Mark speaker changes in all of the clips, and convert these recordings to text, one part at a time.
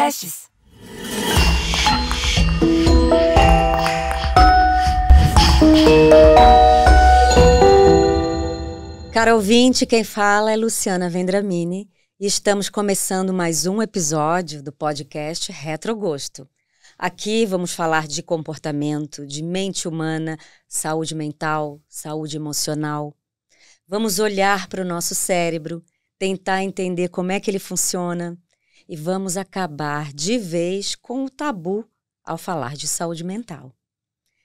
Speaker 1: Podcasts. Cara ouvinte, quem fala é Luciana Vendramini e estamos começando mais um episódio do podcast Retrogosto. Aqui vamos falar de comportamento, de mente humana, saúde mental, saúde emocional. Vamos olhar para o nosso cérebro, tentar entender como é que ele funciona, e vamos acabar de vez com o tabu ao falar de saúde mental.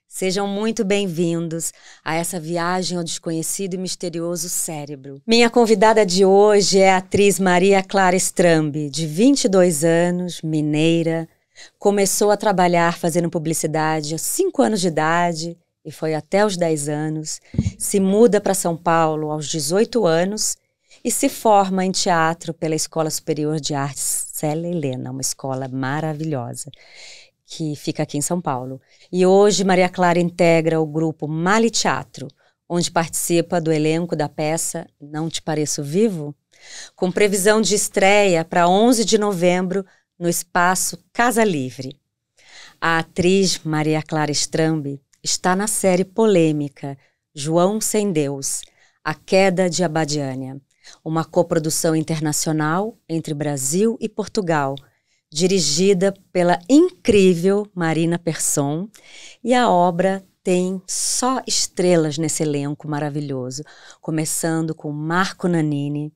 Speaker 1: Sejam muito bem-vindos a essa viagem ao desconhecido e misterioso cérebro. Minha convidada de hoje é a atriz Maria Clara Strambi, de 22 anos, mineira. Começou a trabalhar fazendo publicidade aos 5 anos de idade e foi até os 10 anos. Se muda para São Paulo aos 18 anos e se forma em teatro pela Escola Superior de Artes Marcela Helena, uma escola maravilhosa que fica aqui em São Paulo. E hoje Maria Clara integra o grupo Mali Teatro, onde participa do elenco da peça Não Te Pareço Vivo, com previsão de estreia para 11 de novembro no espaço Casa Livre. A atriz Maria Clara Strambi está na série polêmica João Sem Deus, A Queda de Abadiânia, uma coprodução internacional entre Brasil e Portugal, dirigida pela incrível Marina Persson, e a obra tem só estrelas nesse elenco maravilhoso, começando com Marco Nanini,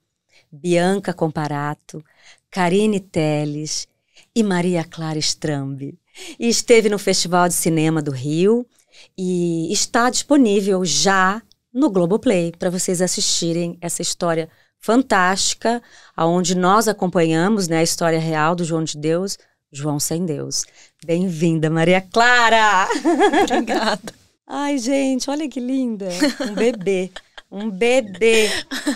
Speaker 1: Bianca Comparato, Karine Teles e Maria Clara Strambi. E esteve no Festival de Cinema do Rio e está disponível já no Globoplay para vocês assistirem essa história fantástica, aonde nós acompanhamos né, a história real do João de Deus, João sem Deus. Bem-vinda, Maria Clara! Obrigada. Ai, gente, olha que linda! Um bebê. Um bebê.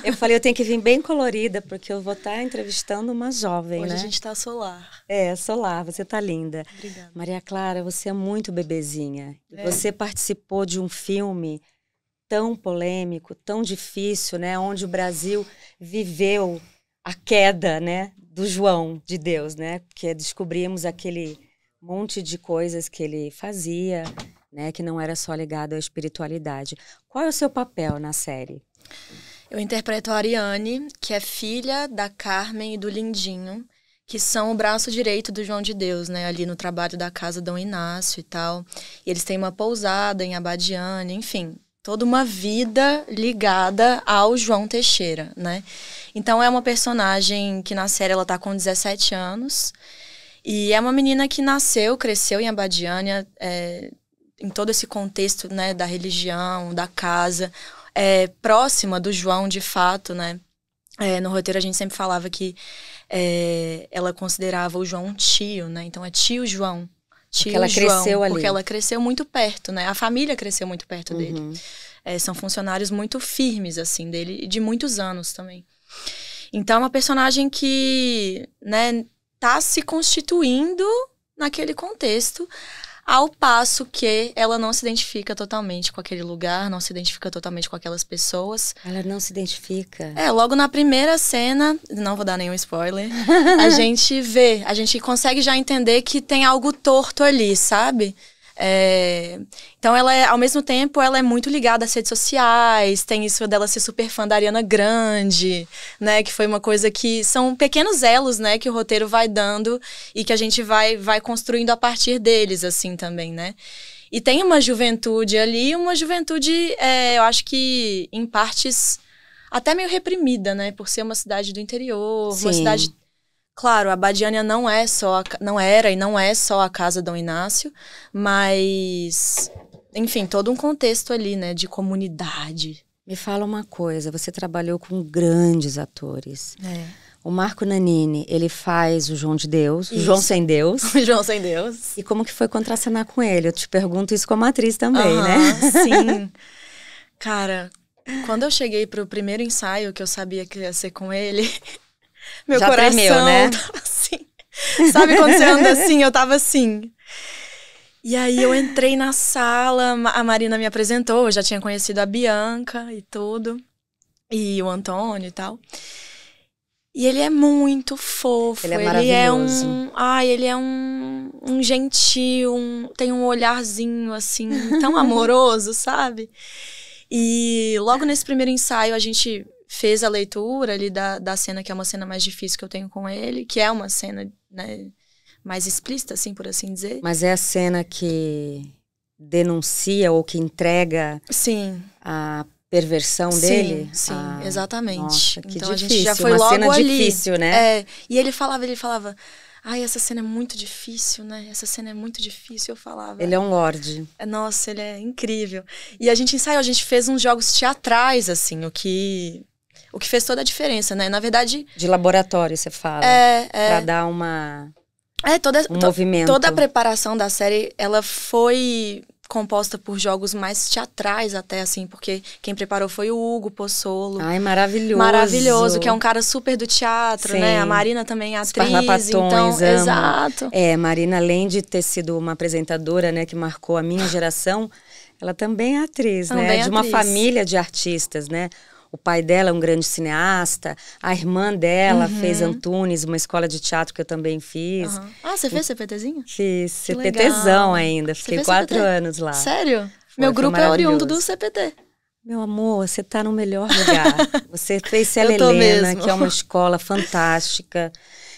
Speaker 1: Eu falei, eu tenho que vir bem colorida, porque eu vou estar tá entrevistando uma jovem. Hoje né? a gente está
Speaker 2: solar.
Speaker 1: É, solar, você está linda. Obrigada. Maria Clara, você é muito bebezinha. É. Você participou de um filme tão polêmico, tão difícil, né, onde o Brasil viveu a queda, né, do João de Deus, né, porque descobrimos aquele monte de coisas que ele fazia, né, que não era só ligado à espiritualidade. Qual é o seu papel na série?
Speaker 2: Eu interpreto a Ariane, que é filha da Carmen e do Lindinho, que são o braço direito do João de Deus, né? Ali no trabalho da casa Dom Inácio e tal. E eles têm uma pousada em Abadiane, enfim toda uma vida ligada ao João Teixeira, né? Então é uma personagem que na série ela tá com 17 anos e é uma menina que nasceu, cresceu em Abadiânia, é, em todo esse contexto, né, da religião, da casa, é, próxima do João de fato, né? É, no roteiro a gente sempre falava que é, ela considerava o João um tio, né? Então é tio João tio porque ela João, cresceu ali. Porque ela cresceu muito perto, né? A família cresceu muito perto uhum. dele. É, são funcionários muito firmes, assim, dele de muitos anos também. Então, é uma personagem que, né, tá se constituindo naquele contexto ao passo que ela não se identifica totalmente com aquele lugar, não se identifica totalmente com aquelas pessoas. Ela não se identifica. É, logo na primeira cena, não vou dar nenhum spoiler, a gente vê, a gente consegue já entender que tem algo torto ali, sabe? É... Então, ela é, ao mesmo tempo, ela é muito ligada às redes sociais, tem isso dela ser super fã da Ariana Grande, né? Que foi uma coisa que são pequenos elos, né? Que o roteiro vai dando e que a gente vai, vai construindo a partir deles, assim, também, né? E tem uma juventude ali, uma juventude, é, eu acho que em partes até meio reprimida, né? Por ser uma cidade do interior, Sim. uma cidade Claro, a Badiânia não é só a, não era e não é só a casa Dom Inácio, mas enfim, todo um contexto ali, né, de comunidade.
Speaker 1: Me fala uma coisa, você trabalhou com grandes atores. É. O Marco Nanini, ele faz o João de Deus, o João sem Deus.
Speaker 2: O João sem Deus. E como que
Speaker 1: foi contracenar com ele? Eu te pergunto isso como atriz também, uhum, né? Sim.
Speaker 2: Cara, quando eu cheguei pro primeiro ensaio, que eu sabia que ia ser com ele,
Speaker 1: meu Já coração tremeu, né? tava
Speaker 2: assim. Sabe quando você anda assim? Eu tava assim. E aí eu entrei na sala, a Marina me apresentou, eu já tinha conhecido a Bianca e tudo, e o Antônio e tal. E ele é muito fofo, ele é, ele é um, ai, ele é um, um gentil, um, tem um olharzinho assim tão amoroso, sabe? E logo nesse primeiro ensaio a gente fez a leitura ali da, da cena, que é uma cena mais difícil que eu tenho com ele, que é uma cena né, mais explícita, assim, por assim dizer. Mas é
Speaker 1: a cena que denuncia ou que entrega sim. a perversão sim, dele? Sim, ah, exatamente. Nossa, que então difícil. a gente já foi uma logo cena ali. difícil, né? É,
Speaker 2: e ele falava, ele falava, ai, essa cena é muito difícil, né? Essa cena é muito difícil, eu falava. Ele é um lorde. É, nossa, ele é incrível. E a gente ensaiou, a gente fez uns jogos teatrais, assim, o que o que fez toda a diferença, né? Na verdade. De laboratório, você fala. É, é. Pra dar uma. É, toda, um to, movimento. toda a preparação da série, ela foi composta por jogos mais teatrais até, assim, porque quem preparou foi o Hugo Pozzolo. Ai, maravilhoso. Maravilhoso, que é um cara super do teatro, Sim. né? A Marina também é atriz. então, amo. exato.
Speaker 1: É, Marina, além de ter sido uma apresentadora, né, que marcou a minha geração, ela também é atriz, também né? É de uma família de artistas, né? O pai dela é um grande cineasta, a irmã dela uhum. fez Antunes, uma escola de teatro que eu também fiz. Uhum. Ah, você fez
Speaker 2: CPTzinho? Fiz, CPTzão ainda. Fiquei quatro CPT? anos lá. Sério? Foi, Meu grupo é oriundo do CPT.
Speaker 1: Meu amor, você está no melhor lugar. Você fez Célia Helena, mesmo. que é uma escola fantástica,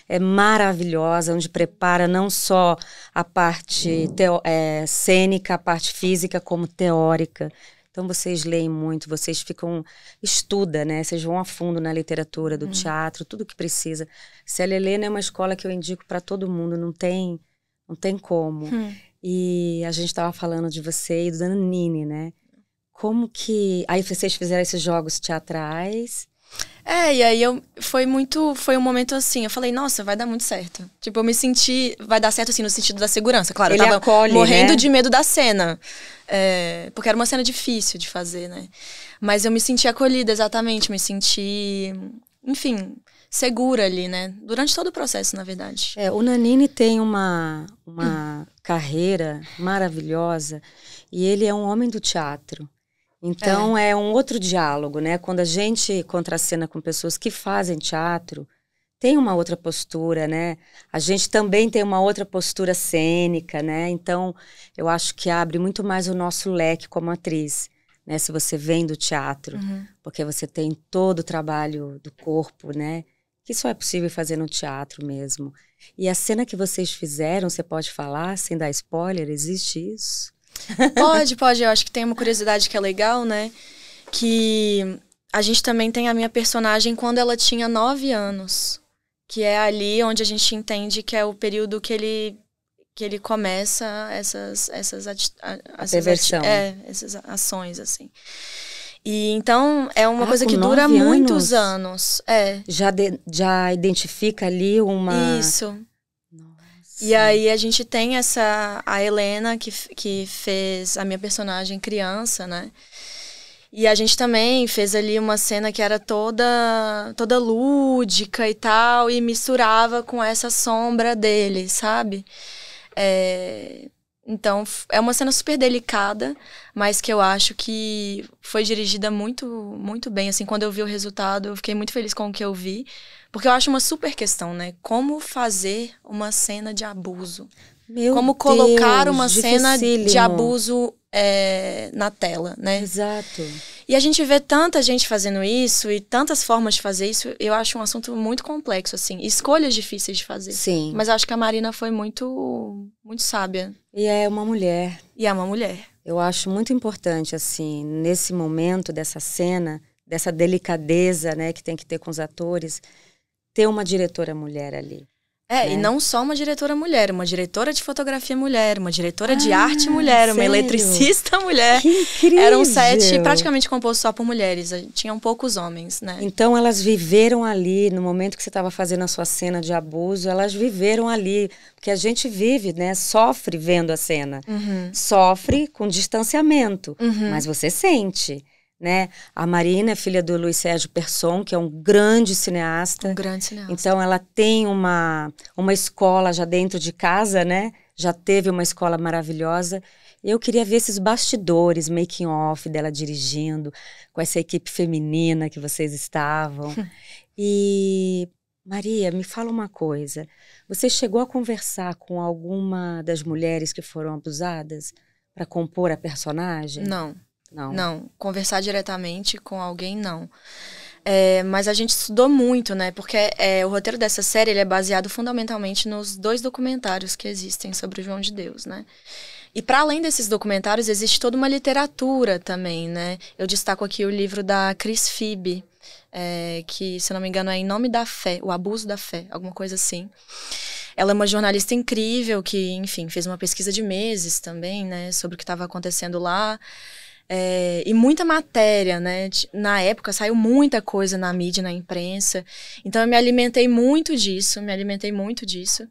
Speaker 1: é maravilhosa, onde prepara não só a parte teo, é, cênica, a parte física, como teórica. Então vocês leem muito, vocês ficam estuda, né? Vocês vão a fundo na literatura, do hum. teatro, tudo o que precisa. Se a Helena é uma escola que eu indico para todo mundo, não tem, não tem como. Hum. E a gente estava falando de você e do Danone, né? Como que aí vocês fizeram esses jogos teatrais?
Speaker 2: É, e aí eu, foi muito. Foi um momento assim. Eu falei, nossa, vai dar muito certo. Tipo, eu me senti. Vai dar certo, assim, no sentido da segurança. Claro, Ele eu tava acolhe, morrendo né? de medo da cena. É, porque era uma cena difícil de fazer, né? Mas eu me senti acolhida, exatamente. Me senti. Enfim, segura ali, né? Durante todo o processo, na verdade.
Speaker 1: É, o Nanini tem uma, uma hum. carreira maravilhosa. E ele é um homem do teatro. Então é. é. um outro diálogo, né? Quando a gente contracena com pessoas que fazem teatro, tem uma outra postura, né? A gente também tem uma outra postura cênica, né? Então eu acho que abre muito mais o nosso leque como atriz. Né, se você vem do teatro, uhum. porque você tem todo o trabalho do corpo, né, que só é possível fazer no teatro mesmo. E a cena que vocês fizeram, você pode falar sem dar spoiler? Existe isso?
Speaker 2: Pode, pode. Eu acho que tem uma curiosidade que é legal, né? Que a gente também tem a minha personagem quando ela tinha nove anos. Que é ali onde a gente entende que é o período que ele que ele começa essas essas, ati essas, é, essas ações assim. E então é uma ah, coisa que dura anos? muitos anos. É.
Speaker 1: Já, de, já identifica ali uma Isso.
Speaker 2: E aí a gente tem essa a Helena que, que fez a minha personagem criança, né? E a gente também fez ali uma cena que era toda toda lúdica e tal e misturava com essa sombra dele, sabe? É, então é uma cena super delicada, mas que eu acho que foi dirigida muito muito bem. Assim, quando eu vi o resultado, eu fiquei muito feliz com o que eu vi, porque eu acho uma super questão, né? Como fazer uma cena de abuso? Meu Como Deus, colocar uma cena de abuso é, na tela, né? Exato. E a gente vê tanta gente fazendo isso e tantas formas de fazer isso, eu acho um assunto muito complexo, assim. Escolhas difíceis de fazer. Sim. Mas acho que a Marina foi muito, muito sábia. E é uma mulher. E é uma mulher.
Speaker 1: Eu acho muito importante, assim, nesse momento dessa cena, dessa delicadeza, né, que tem que ter com os atores, ter uma
Speaker 2: diretora mulher ali. É, né? e não só uma diretora mulher, uma diretora de fotografia mulher, uma diretora ah, de arte mulher, sério? uma eletricista mulher. Que incrível! Era um set praticamente composto só por mulheres, tinham poucos homens, né?
Speaker 1: Então elas viveram ali, no momento que você estava fazendo a sua cena de abuso, elas viveram ali, porque a gente vive, né, sofre vendo a cena. Uhum. Sofre com distanciamento, uhum. mas você sente né? A Marina, é filha do Luiz Sérgio Persson, que é um grande cineasta. Um grande cineasta. Então ela tem uma uma escola já dentro de casa, né? Já teve uma escola maravilhosa. Eu queria ver esses bastidores, making off dela dirigindo com essa equipe feminina que vocês estavam. e Maria, me fala uma coisa. Você chegou a conversar com alguma das mulheres que foram abusadas para compor a personagem? Não. Não. Não.
Speaker 2: Conversar diretamente com alguém, não. É, mas a gente estudou muito, né? Porque é, o roteiro dessa série ele é baseado fundamentalmente nos dois documentários que existem sobre o João de Deus, né? E para além desses documentários, existe toda uma literatura também, né? Eu destaco aqui o livro da Cris Fib é, que, se não me engano, é Em Nome da Fé, O Abuso da Fé, alguma coisa assim. Ela é uma jornalista incrível que, enfim, fez uma pesquisa de meses também, né? Sobre o que estava acontecendo lá. É, e muita matéria, né? Na época saiu muita coisa na mídia, na imprensa. Então eu me alimentei muito disso, me alimentei muito disso.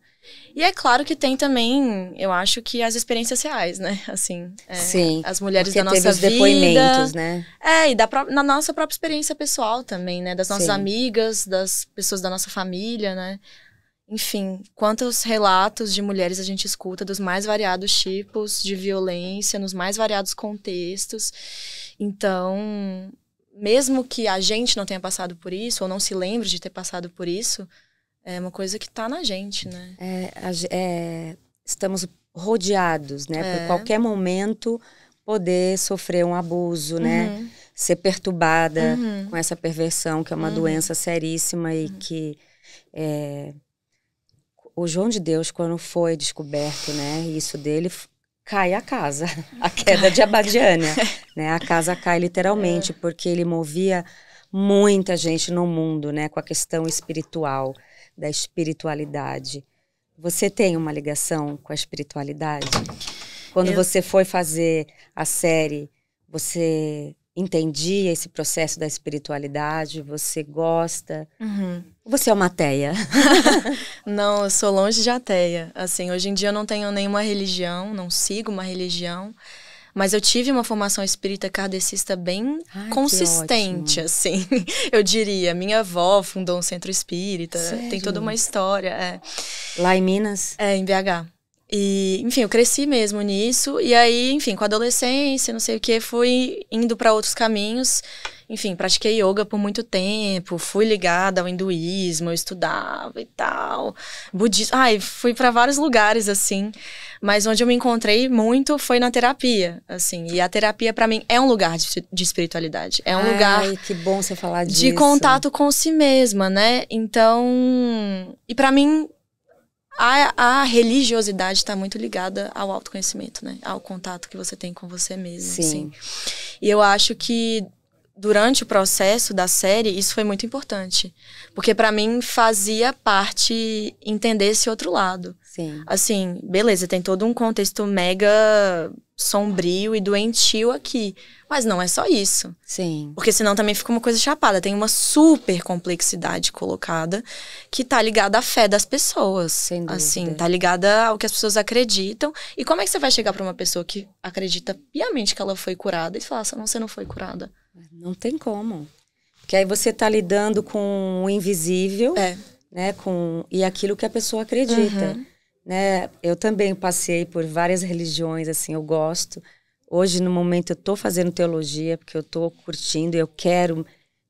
Speaker 2: E é claro que tem também, eu acho que as experiências reais, né? Assim, é, Sim, as mulheres da nossa teve os vida, depoimentos, né? É, e da na nossa própria experiência pessoal também, né? Das nossas Sim. amigas, das pessoas da nossa família, né? Enfim, quantos relatos de mulheres a gente escuta dos mais variados tipos de violência, nos mais variados contextos. Então, mesmo que a gente não tenha passado por isso, ou não se lembre de ter passado por isso, é uma coisa que está na gente, né? É, é, estamos rodeados,
Speaker 1: né? É. Por qualquer momento poder sofrer um abuso, né? uhum. né? Ser perturbada uhum. com essa perversão, que é uma uhum. doença seríssima e uhum. que é, o João de Deus, quando foi descoberto, né, isso dele, cai a casa, a queda de Abadiânia, né? A casa cai literalmente é. porque ele movia muita gente no mundo, né, com a questão espiritual, da espiritualidade. Você tem uma ligação com a espiritualidade? Quando Eu... você foi fazer a série, você entendia esse processo da espiritualidade? Você gosta? Uhum. Você é uma ateia?
Speaker 2: não, eu sou longe de ateia. Assim, hoje em dia eu não tenho nenhuma religião, não sigo uma religião. Mas eu tive uma formação espírita kardecista bem Ai, consistente, assim, eu diria. Minha avó fundou um centro espírita, Sério? tem toda uma história. É. Lá em Minas? É, em BH. E, enfim, eu cresci mesmo nisso. E aí, enfim, com a adolescência, não sei o que, fui indo para outros caminhos enfim, pratiquei yoga por muito tempo, fui ligada ao hinduísmo, eu estudava e tal, budismo, ai, fui para vários lugares assim, mas onde eu me encontrei muito foi na terapia, assim, e a terapia para mim é um lugar de, de espiritualidade, é um ai, lugar que bom você falar disso. de contato com si mesma, né? Então, e para mim a, a, religiosidade está muito ligada ao autoconhecimento, né? Ao contato que você tem com você mesmo. Sim. Assim. E eu acho que durante o processo da série, isso foi muito importante. Porque para mim fazia parte entender esse outro lado. Sim. Assim, beleza, tem todo um contexto mega sombrio e doentio aqui. Mas não é só isso. Sim. Porque senão também fica uma coisa chapada. Tem uma super complexidade colocada que tá ligada à fé das pessoas. Sem dúvida. Assim, tá ligada ao que as pessoas acreditam. E como é que você vai chegar para uma pessoa que acredita piamente que ela foi curada e falar, não, você não foi curada?
Speaker 1: Não tem como. Porque aí você está lidando com o invisível, é. né? Com, e aquilo que a pessoa acredita. Uhum. Né? Eu também passei por várias religiões, assim, eu gosto. Hoje, no momento, eu estou fazendo teologia, porque eu estou curtindo, eu quero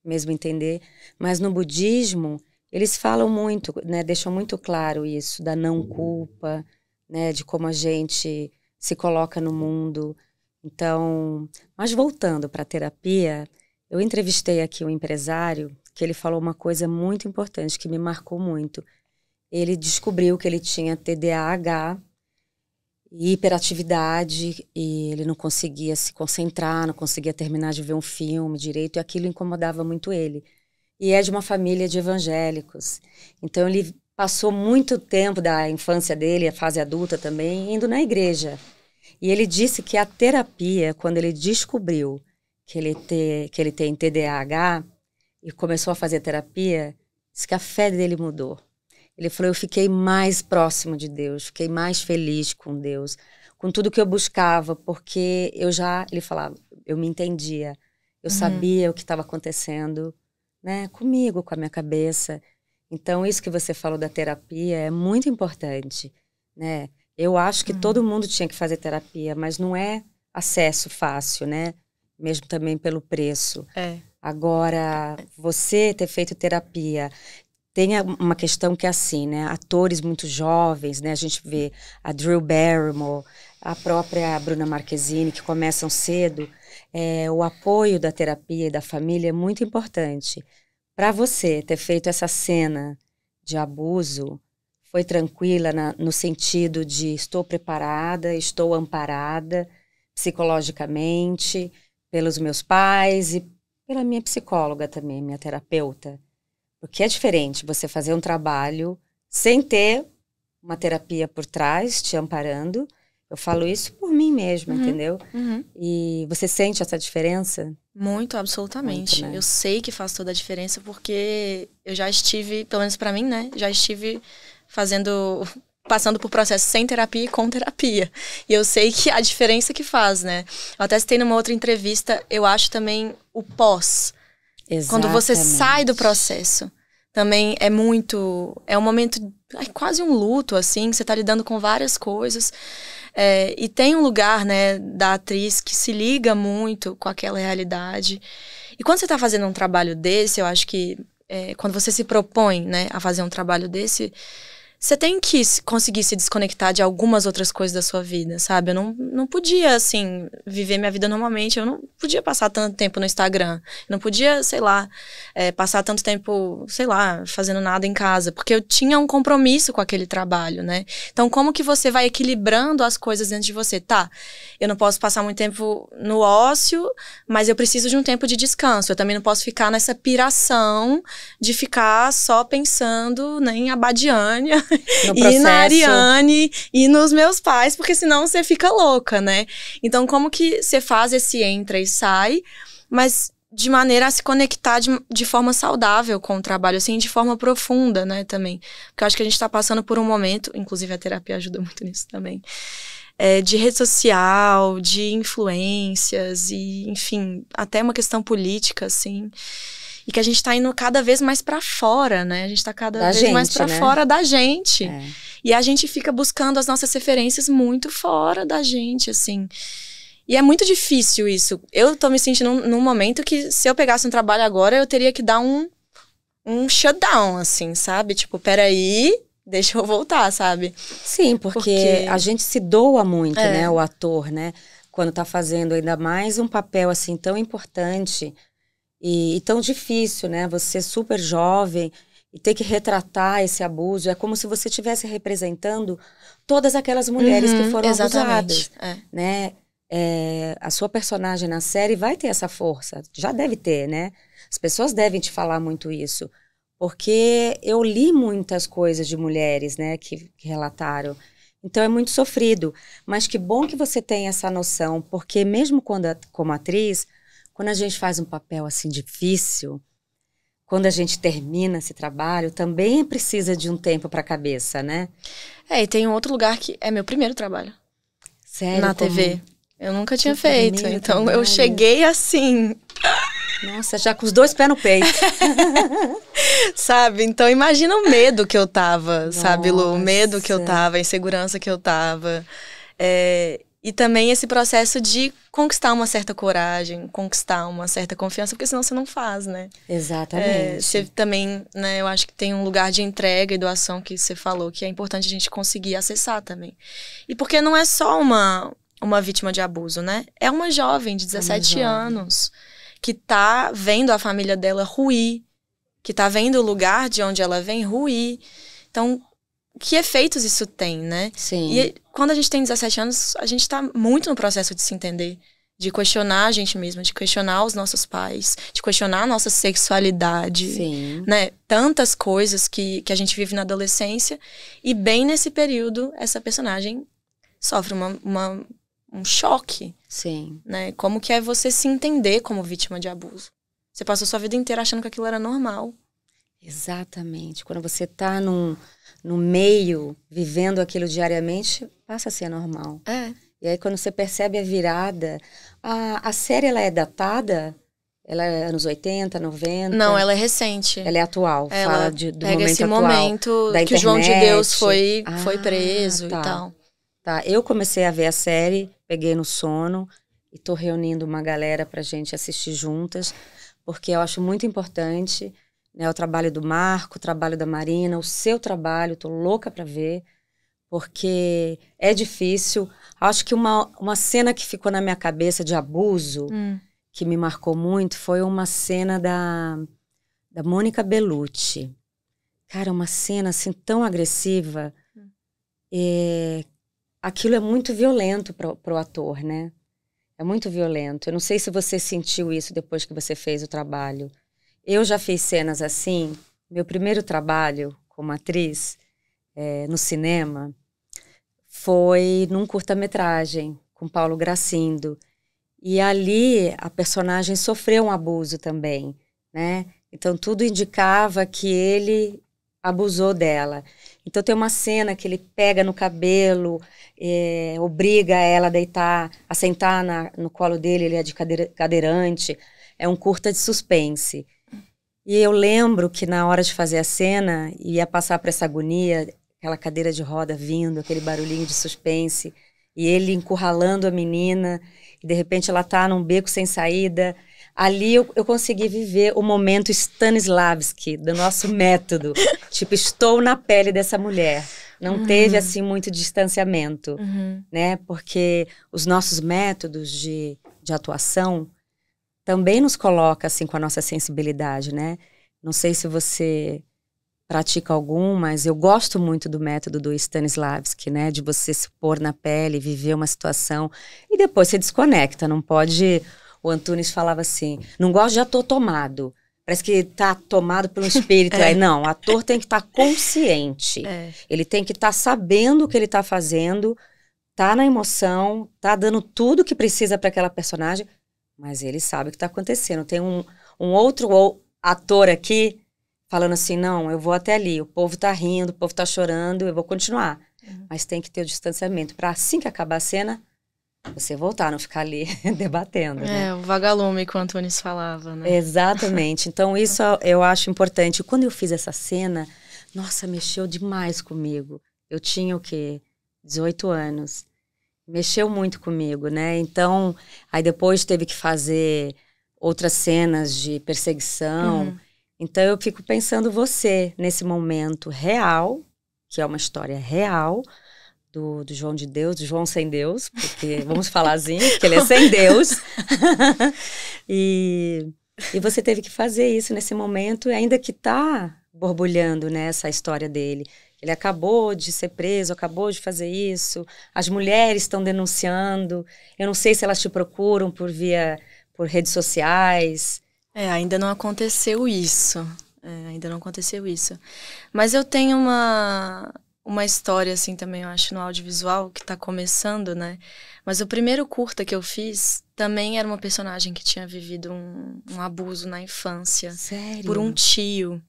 Speaker 1: mesmo entender. Mas no budismo, eles falam muito, né? Deixam muito claro isso, da não culpa, né? De como a gente se coloca no mundo. Então, mas voltando para a terapia, eu entrevistei aqui um empresário que ele falou uma coisa muito importante que me marcou muito. Ele descobriu que ele tinha TDAH e hiperatividade e ele não conseguia se concentrar, não conseguia terminar de ver um filme direito e aquilo incomodava muito ele. E é de uma família de evangélicos. Então ele passou muito tempo da infância dele, a fase adulta também, indo na igreja. E ele disse que a terapia, quando ele descobriu que ele, te, que ele tem TDAH e começou a fazer terapia, disse que a fé dele mudou. Ele falou: Eu fiquei mais próximo de Deus, fiquei mais feliz com Deus, com tudo que eu buscava, porque eu já, ele falava, eu me entendia,
Speaker 2: eu uhum. sabia
Speaker 1: o que estava acontecendo, né, comigo, com a minha cabeça. Então, isso que você falou da terapia é muito importante, né? Eu acho que hum. todo mundo tinha que fazer terapia, mas não é acesso fácil, né? Mesmo também pelo preço. É. Agora, você ter feito terapia, tem uma questão que é assim, né? Atores muito jovens, né? A gente vê a Drew Barrymore, a própria Bruna Marquezine, que começam cedo. É, o apoio da terapia e da família é muito importante. Para você ter feito essa cena de abuso, foi tranquila na, no sentido de estou preparada, estou amparada psicologicamente pelos meus pais e pela minha psicóloga também, minha terapeuta. Porque é diferente você fazer um trabalho sem ter uma terapia por trás te amparando. Eu falo isso por mim mesma, uhum, entendeu? Uhum. E você sente essa diferença?
Speaker 2: Muito, absolutamente. Muito, né? Eu sei que faz toda a diferença porque eu já estive, pelo menos para mim, né? Já estive fazendo passando por processo sem terapia e com terapia. E eu sei que a diferença que faz, né? Eu até citei numa outra entrevista, eu acho também o pós. Exatamente. Quando você sai do processo, também é muito, é um momento, é quase um luto assim, você tá lidando com várias coisas. É, e tem um lugar, né, da atriz que se liga muito com aquela realidade. E quando você tá fazendo um trabalho desse, eu acho que é, quando você se propõe, né, a fazer um trabalho desse, você tem que conseguir se desconectar de algumas outras coisas da sua vida, sabe? Eu não, não podia, assim, viver minha vida normalmente. Eu não podia passar tanto tempo no Instagram. Eu não podia, sei lá, é, passar tanto tempo, sei lá, fazendo nada em casa. Porque eu tinha um compromisso com aquele trabalho, né? Então, como que você vai equilibrando as coisas dentro de você? Tá, eu não posso passar muito tempo no ócio, mas eu preciso de um tempo de descanso. Eu também não posso ficar nessa piração de ficar só pensando né, em Abadiânia e na Ariane e nos meus pais, porque senão você fica louca, né? Então, como que você faz esse entra e sai, mas de maneira a se conectar de, de forma saudável com o trabalho, assim, de forma profunda, né, também. Porque eu acho que a gente está passando por um momento, inclusive a terapia ajuda muito nisso também, é, de rede social, de influências e, enfim, até uma questão política, assim e que a gente está indo cada vez mais para fora, né? A gente está cada da vez gente, mais para né? fora da gente. É. E a gente fica buscando as nossas referências muito fora da gente, assim. E é muito difícil isso. Eu tô me sentindo num, num momento que se eu pegasse um trabalho agora, eu teria que dar um um shutdown, assim, sabe? Tipo, peraí, deixa eu voltar, sabe? Sim, porque, porque... a gente
Speaker 1: se doa muito, é. né, o ator, né? Quando tá fazendo ainda mais um papel assim tão importante, e, e tão difícil, né? Você é super jovem e ter que retratar esse abuso. É como se você estivesse representando todas aquelas mulheres uhum, que foram exatamente. abusadas. É. Né? É, a sua personagem na série vai ter essa força. Já deve ter, né? As pessoas devem te falar muito isso. Porque eu li muitas coisas de mulheres, né, que, que relataram. Então é muito sofrido. Mas que bom que você tem essa noção, porque mesmo quando, como atriz, quando a gente faz um papel assim difícil, quando a gente termina esse trabalho, também precisa de um tempo para a cabeça, né?
Speaker 2: É, e tem um outro lugar que é meu primeiro trabalho.
Speaker 1: Sério? Na como? TV.
Speaker 2: É? Eu nunca tinha feito. Então trabalho. eu cheguei assim. Nossa, já com os dois pés no peito. sabe? Então imagina o medo que eu tava, Nossa. sabe, Lu? O medo que eu tava, a insegurança que eu tava. É, e também esse processo de conquistar uma certa coragem, conquistar uma certa confiança, porque senão você não faz, né?
Speaker 1: Exatamente. É, você
Speaker 2: também, né, eu acho que tem um lugar de entrega e doação que você falou, que é importante a gente conseguir acessar também. E porque não é só uma, uma vítima de abuso, né? É uma jovem de 17 é jovem. anos que tá vendo a família dela ruir, que tá vendo o lugar de onde ela vem ruir. Então, que efeitos isso tem, né? Sim. E quando a gente tem 17 anos, a gente está muito no processo de se entender, de questionar a gente mesma, de questionar os nossos pais, de questionar a nossa sexualidade, Sim. né? Tantas coisas que, que a gente vive na adolescência. E bem nesse período, essa personagem sofre uma, uma um choque. Sim. Né? Como que é você se entender como vítima de abuso? Você passou sua vida inteira achando que aquilo era normal.
Speaker 1: Exatamente. Quando você está num, no meio, vivendo aquilo diariamente, passa a ser normal. É. E aí quando você percebe a virada, a, a série ela é datada? Ela é anos 80, 90? Não, ela é recente. Ela é
Speaker 2: atual. Ela fala de, do pega momento esse atual, momento da que o João de Deus foi, ah, foi preso tá. e tal.
Speaker 1: Tá, eu comecei a ver a série, peguei no sono e tô reunindo uma galera pra gente assistir juntas, porque eu acho muito importante né, o trabalho do Marco, o trabalho da Marina, o seu trabalho, tô louca para ver, porque é difícil. Acho que uma, uma cena que ficou na minha cabeça de abuso, hum. que me marcou muito, foi uma cena da, da Mônica Bellucci. Cara, uma cena assim tão agressiva. Hum. É, aquilo é muito violento para o ator, né? É muito violento. Eu não sei se você sentiu isso depois que você fez o trabalho. Eu já fiz cenas assim. Meu primeiro trabalho como atriz é, no cinema foi num curta-metragem com Paulo Gracindo. E ali a personagem sofreu um abuso também, né? Então tudo indicava que ele abusou dela. Então tem uma cena que ele pega no cabelo, é, obriga ela a deitar, a sentar na, no colo dele, ele é de cadeira, cadeirante. É um curta de suspense. E eu lembro que na hora de fazer a cena, ia passar por essa agonia, aquela cadeira de roda vindo, aquele barulhinho de suspense, e ele encurralando a menina, e de repente ela tá num beco sem saída. Ali eu, eu consegui viver o momento Stanislavski, do nosso método. tipo, estou na pele dessa mulher. Não uhum. teve, assim, muito distanciamento, uhum. né? Porque os nossos métodos de, de atuação também nos coloca assim com a nossa sensibilidade, né? Não sei se você pratica algum, mas eu gosto muito do método do Stanislavski, né? De você se pôr na pele, viver uma situação e depois você desconecta. Não pode. O Antunes falava assim: não gosto de ator tomado. Parece que tá tomado pelo espírito. é. Aí, não, o ator tem que estar tá consciente. É. Ele tem que estar tá sabendo o que ele está fazendo, tá na emoção, tá dando tudo que precisa para aquela personagem, mas ele sabe o que está acontecendo. Tem um, um outro ator aqui falando assim: não, eu vou até ali, o povo está rindo, o povo está chorando, eu vou continuar. Uhum. Mas tem que ter o distanciamento para assim que acabar a cena, você voltar, não ficar ali debatendo. Né? É, o
Speaker 2: vagalume que o Antunes falava, né? Exatamente.
Speaker 1: Então, isso é eu acho importante. Quando eu fiz essa cena, nossa, mexeu demais comigo. Eu tinha o quê? 18 anos mexeu muito comigo, né? Então, aí depois teve que fazer outras cenas de perseguição. Uhum. Então eu fico pensando você nesse momento real, que é uma história real do, do João de Deus, do João sem Deus, porque vamos falar assim, que ele é sem Deus. e, e você teve que fazer isso nesse momento, ainda que tá borbulhando nessa né, história dele. Ele acabou de ser preso, acabou de fazer isso. As mulheres estão denunciando.
Speaker 2: Eu não sei se elas te procuram por via por redes sociais. É, ainda não aconteceu isso. É, ainda não aconteceu isso. Mas eu tenho uma uma história assim também, eu acho, no audiovisual que está começando, né? Mas o primeiro curta que eu fiz também era uma personagem que tinha vivido um, um abuso na infância Sério? por um tio.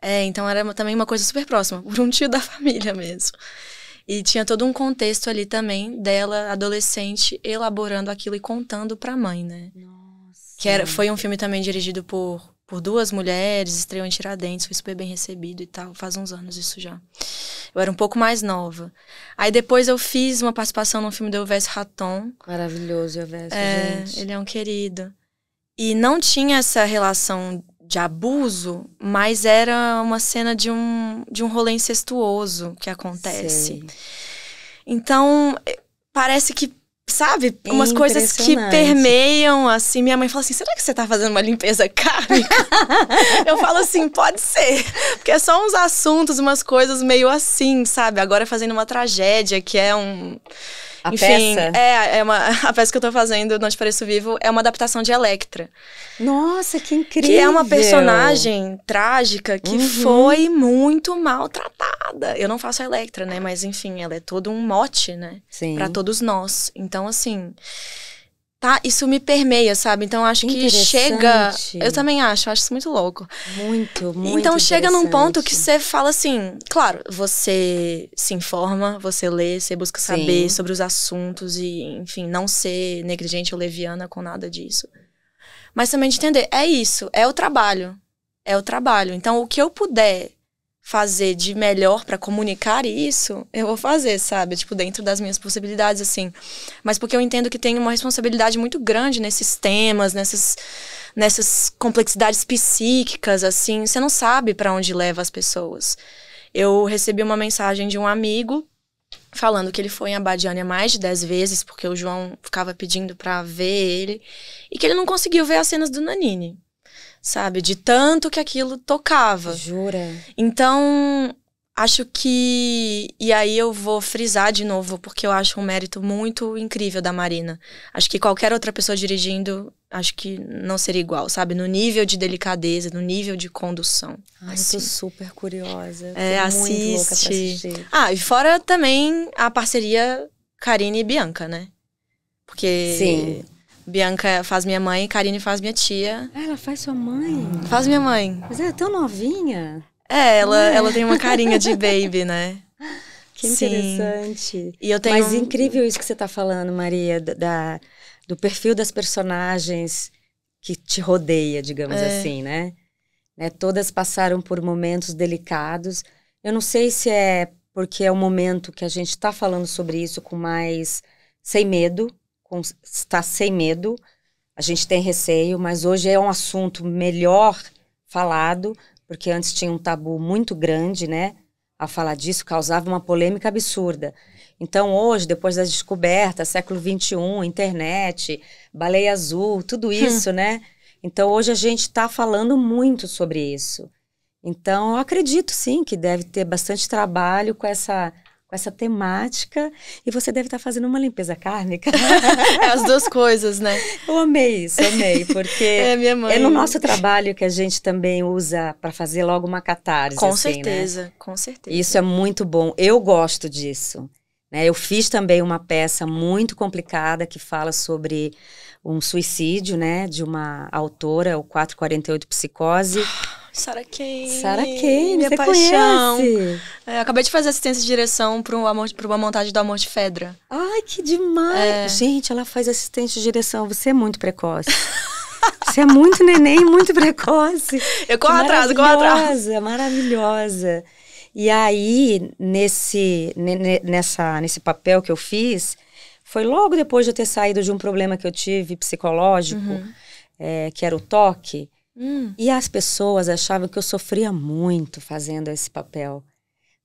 Speaker 2: É, então era também uma coisa super próxima, por um tio da família mesmo. E tinha todo um contexto ali também dela, adolescente, elaborando aquilo e contando pra mãe, né?
Speaker 1: Nossa. Que era, foi
Speaker 2: um filme também dirigido por, por duas mulheres, estreou em Tiradentes, foi super bem recebido e tal. Faz uns anos isso já. Eu era um pouco mais nova. Aí depois eu fiz uma participação num filme do Elvis Raton. Maravilhoso, Elvis, é, gente. Ele é um querido. E não tinha essa relação de abuso, mas era uma cena de um, de um rolê incestuoso que acontece. Sei. Então, eh, parece que, sabe, umas é coisas que permeiam, assim. Minha mãe fala assim: será que você tá fazendo uma limpeza kármica? eu falo assim: pode ser. Porque é só uns assuntos, umas coisas meio assim, sabe? Agora fazendo uma tragédia que é um a Enfim, peça? É, é uma, a peça que eu tô fazendo, Não Te Pareço Vivo, é uma adaptação de Electra. Nossa, que incrível! Que é uma personagem trágica que uhum. foi muito maltratada. Eu não faço a Electra, né? Mas enfim, ela é todo um mote, né? Sim. Pra todos nós. Então, assim tá, isso me permeia, sabe? Então acho que chega. Eu também acho, acho isso muito louco. Muito, muito. Então chega num ponto que você fala assim, claro, você se informa, você lê, você busca saber Sim. sobre os assuntos e, enfim, não ser negligente ou leviana com nada disso. Mas também de entender, é isso, é o trabalho. É o trabalho. Então, o que eu puder fazer de melhor para comunicar isso, eu vou fazer, sabe? Tipo, dentro das minhas possibilidades, assim. Mas porque eu entendo que tem uma responsabilidade muito grande nesses temas, nessas, nessas complexidades psíquicas, assim. Você não sabe para onde leva as pessoas. Eu recebi uma mensagem de um amigo falando que ele foi em Abadiânia mais de 10 vezes, porque o João ficava pedindo para ver ele, e que ele não conseguiu ver as cenas do Nanini sabe? De tanto que aquilo tocava. Jura? Então, acho que. E aí eu vou frisar de novo, porque eu acho um mérito muito incrível da Marina. Acho que qualquer outra pessoa dirigindo, acho que não seria igual, sabe? No nível de delicadeza, no nível de condução.
Speaker 1: Ai, assim. eu tô assim. super curiosa. É, assiste.
Speaker 2: Ah, e fora também a parceria Karine e Bianca, né? Porque. Sim Bianca faz minha mãe, Karine faz minha tia. Ela faz sua mãe? Faz minha mãe. Mas ela é tão novinha. É, ela, é? ela tem uma carinha de baby, né? Que interessante. E eu tenho... Mas
Speaker 1: incrível isso que você está falando, Maria, da, do perfil das personagens que te rodeia, digamos é. assim, né? né? Todas passaram por momentos delicados. Eu não sei se é porque é o momento que a gente está falando sobre isso com mais sem medo, com, está sem medo. A gente tem receio, mas hoje é um assunto melhor falado, porque antes tinha um tabu muito grande, né? A falar disso causava uma polêmica absurda. Então, hoje, depois das descobertas, século XXI, internet, baleia azul, tudo hum. isso, hum. né? Então, hoje a gente está falando muito sobre isso. Então, eu acredito sim que deve ter bastante trabalho com essa com essa temática e você deve estar tá fazendo uma limpeza kármica.
Speaker 2: é as duas coisas, né? Eu amei isso, amei, porque é, minha mãe. é no nosso
Speaker 1: trabalho que a gente também usa para fazer logo uma catarse. Com assim, né? certeza, né? com certeza. Isso é muito bom, eu gosto disso. Né? Eu fiz também uma peça muito complicada que fala sobre um suicídio né, de uma autora, o 448 Psicose.
Speaker 2: Sarah Kane. Sarah Kane, minha paixão. Conhece? É, acabei de fazer assistência de direção para uma montagem do Amor de Fedra.
Speaker 1: Ai, que demais! É. Gente, ela faz assistência de direção. Você é muito precoce. Você é muito neném, muito precoce. Eu corro atrás, corro atrás. Maravilhosa, maravilhosa. E aí, nesse, nessa, nesse papel que eu fiz, foi logo depois de eu ter saído de um problema que eu tive psicológico, uhum. é, que era o toque. Hum. E as pessoas achavam que eu sofria muito fazendo esse papel.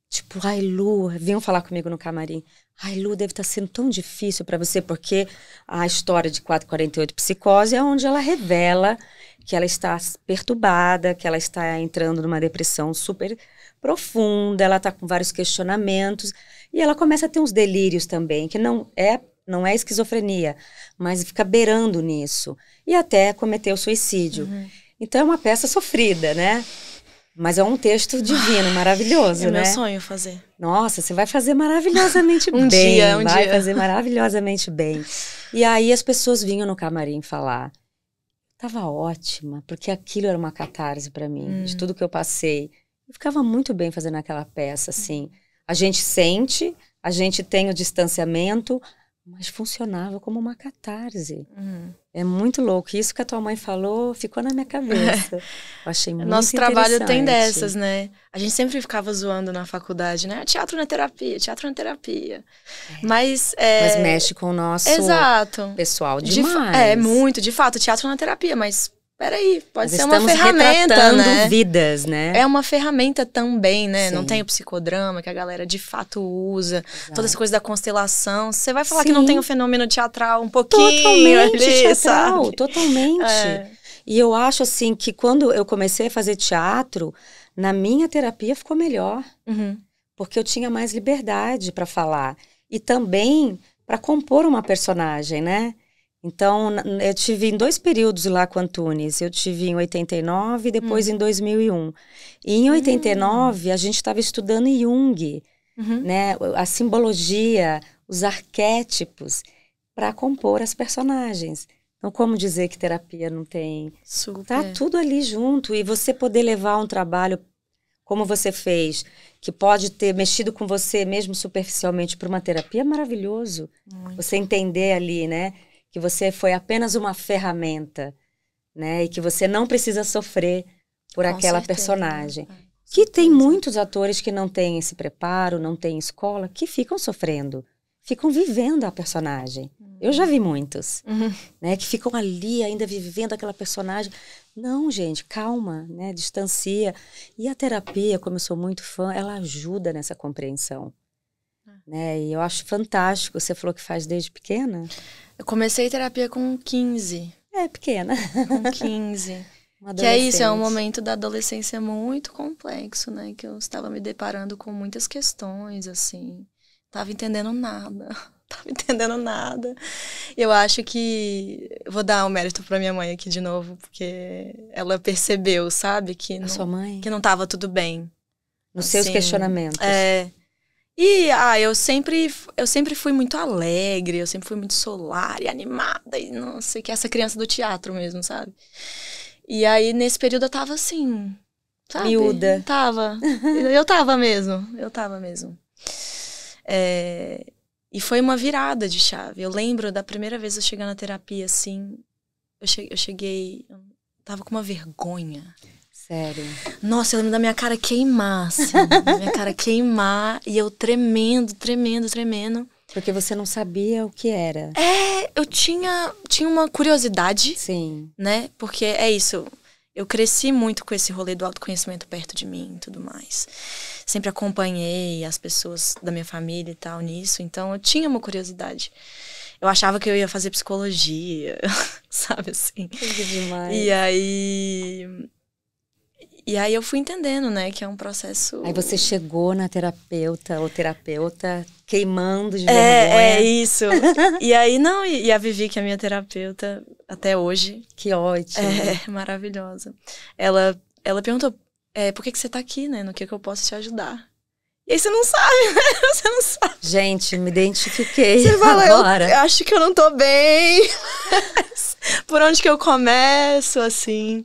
Speaker 1: Tipo, ai Lu, vinham falar comigo no camarim. Ai Lu, deve estar tá sendo tão difícil para você, porque a história de 448 Psicose é onde ela revela que ela está perturbada, que ela está entrando numa depressão super profunda, ela está com vários questionamentos e ela começa a ter uns delírios também, que não é não é esquizofrenia, mas fica beirando nisso e até cometeu suicídio. Uhum. Então é uma peça sofrida, né? Mas é um texto divino, maravilhoso, né? É meu né? sonho fazer. Nossa, você vai fazer maravilhosamente um bem. Dia, um vai dia. fazer maravilhosamente bem. E aí as pessoas vinham no camarim falar. Tava ótima, porque aquilo era uma catarse para mim, hum. de tudo que eu passei. Eu ficava muito bem fazendo aquela peça, assim. A gente sente, a gente tem o distanciamento, mas funcionava como uma catarse. Uhum. É muito louco. Isso que a tua mãe falou ficou na minha cabeça. Eu achei muito Nosso trabalho tem dessas,
Speaker 2: né? A gente sempre ficava zoando na faculdade, né? Teatro na é terapia, teatro na é terapia. É. Mas, é... mas mexe
Speaker 1: com o nosso Exato. pessoal demais. De, é, muito.
Speaker 2: De fato, teatro na é terapia, mas peraí, pode Nós ser uma ferramenta, né?
Speaker 1: vidas, né? É
Speaker 2: uma ferramenta também, né? Sim. Não tem o psicodrama que a galera de fato usa, Exato. todas as coisas da constelação. Você vai falar Sim. que não tem o um fenômeno teatral um pouquinho totalmente ali, teatral, sabe?
Speaker 1: totalmente. É. E eu acho assim que quando eu comecei a fazer teatro, na minha terapia ficou melhor, uhum. porque eu tinha mais liberdade para falar e também para compor uma personagem, né? Então, eu tive em dois períodos lá com Antunes. Eu tive em 89 e depois hum. em 2001. E em 89, hum. a gente estava estudando Jung, uhum. né? A simbologia, os arquétipos para compor as personagens. Então, como dizer que terapia não tem? Tá Super. Tá tudo ali junto e você poder levar um trabalho como você fez, que pode ter mexido com você mesmo superficialmente para uma terapia, é maravilhoso. Muito. Você entender ali, né? que você foi apenas uma ferramenta, né? E que você não precisa sofrer por Com aquela certeza. personagem. É, que tem muitos atores que não têm esse preparo, não têm escola, que ficam sofrendo, ficam vivendo a personagem. Eu já vi muitos, uhum. né? Que ficam ali ainda vivendo aquela personagem. Não, gente, calma, né? Distancia. E a terapia, como eu sou muito fã, ela ajuda nessa compreensão. Ah. Né? E eu acho fantástico. Você falou que faz desde pequena.
Speaker 2: Eu comecei terapia com 15. É pequena. Com 15. que é isso, é um momento da adolescência muito complexo, né? Que eu estava me deparando com muitas questões, assim. Tava entendendo nada. Tava entendendo nada. Eu acho que. Vou dar o um mérito pra minha mãe aqui de novo, porque ela percebeu, sabe? Que A não, sua mãe? Que não tava tudo bem.
Speaker 1: Nos assim, seus questionamentos. É.
Speaker 2: E ah, eu sempre eu sempre fui muito alegre, eu sempre fui muito solar e animada e não sei que essa criança do teatro mesmo, sabe? E aí nesse período eu tava assim, sabe? Miúda. Tava. eu tava mesmo, eu tava mesmo. É, e foi uma virada de chave. Eu lembro da primeira vez eu chegar na terapia assim, eu cheguei, eu cheguei eu tava com uma vergonha. Sério. Nossa, eu lembro da minha cara queimar, assim. minha cara queimar e eu tremendo, tremendo, tremendo. Porque você não sabia o que era. É, eu tinha, tinha uma curiosidade. Sim. Né? Porque é isso. Eu cresci muito com esse rolê do autoconhecimento perto de mim e tudo mais. Sempre acompanhei as pessoas da minha família e tal nisso. Então eu tinha uma curiosidade. Eu achava que eu ia fazer psicologia, sabe assim? Que demais. E aí e aí eu fui entendendo, né, que é um processo. Aí você
Speaker 1: chegou na
Speaker 2: terapeuta ou terapeuta queimando de é, vergonha. É, é isso. e aí, não, e, a Vivi, que é minha terapeuta até hoje. Que ótimo. É, é, maravilhosa. Ela, ela perguntou: é, por que, que você tá aqui, né? No que, que eu posso te ajudar? E aí você não sabe, né? Você não sabe. Gente, me identifiquei.
Speaker 1: Você fala, agora. Eu, acho que eu não tô
Speaker 2: bem. por onde que eu começo, assim.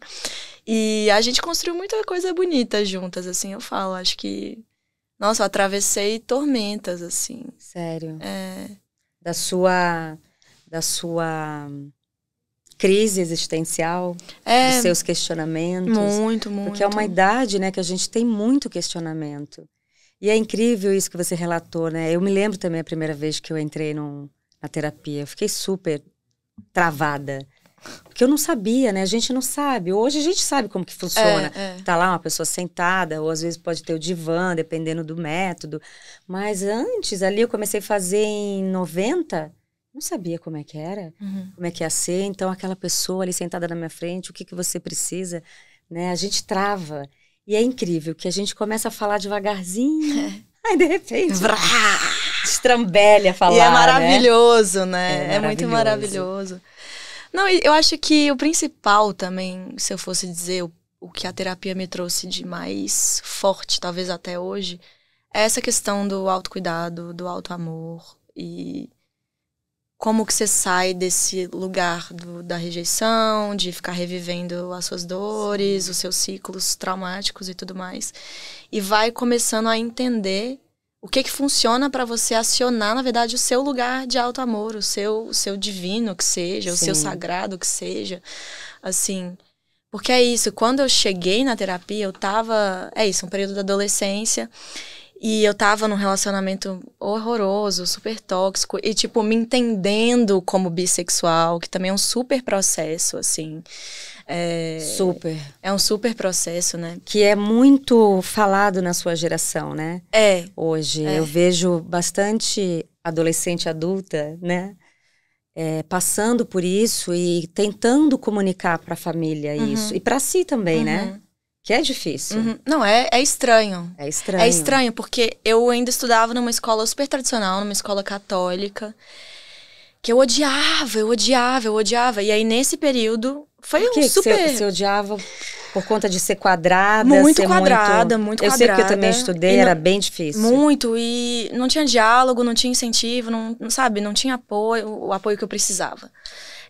Speaker 2: E a gente construiu muita coisa bonita juntas, assim, eu falo. Acho que. Nossa, eu atravessei tormentas, assim. Sério. É. Da sua.
Speaker 1: Da sua crise existencial, é, dos seus questionamentos. Muito, muito. Porque é uma idade, né, que a gente tem muito questionamento. E é incrível isso que você relatou, né? Eu me lembro também a primeira vez que eu entrei num, na terapia. Eu fiquei super travada. Porque eu não sabia, né? A gente não sabe. Hoje a gente sabe como que funciona. É, é. Tá lá uma pessoa sentada, ou às vezes pode ter o divã, dependendo do método. Mas antes, ali eu comecei a fazer em 90, não sabia como é que era, uhum. como é que ia ser. Então, aquela pessoa ali sentada na minha frente, o que, que você precisa, né? A gente trava. E é incrível que a gente começa a falar devagarzinho.
Speaker 2: É. Aí, de repente... Estrambelha falar, E é né? maravilhoso, né? né? É, maravilhoso. é muito maravilhoso. Não, eu acho que o principal também, se eu fosse dizer o, o que a terapia me trouxe de mais forte, talvez até hoje, é essa questão do autocuidado, do autoamor e como que você sai desse lugar do, da rejeição, de ficar revivendo as suas dores, Sim. os seus ciclos traumáticos e tudo mais, e vai começando a entender o que que funciona para você acionar, na verdade, o seu lugar de alto amor, o seu, o seu divino que seja, Sim. o seu sagrado que seja, assim. Porque é isso, quando eu cheguei na terapia, eu tava, é isso, um período da adolescência, e eu tava num relacionamento horroroso, super tóxico, e tipo, me entendendo como bissexual, que também é um super processo, assim. É, super. É um super processo, né? Que é muito falado na sua geração, né? É.
Speaker 1: Hoje. É. Eu vejo bastante adolescente adulta, né? É, passando por isso e tentando comunicar para a família uhum. isso. E para si também, né? uhum. né? Que é difícil. Uhum.
Speaker 2: Não, é, é estranho. É
Speaker 1: estranho. É estranho,
Speaker 2: porque eu ainda estudava numa escola super tradicional, numa escola católica, que eu odiava, eu odiava, eu odiava. E aí, nesse período, foi Por que um que super. Você, você odiava por conta de ser
Speaker 1: quadrada? Muito ser quadrada, muito, muito eu quadrada. Eu sei porque eu também estudei, não, era bem difícil.
Speaker 2: Muito, e não tinha diálogo, não tinha incentivo, não, sabe, não tinha apoio, o apoio que eu precisava.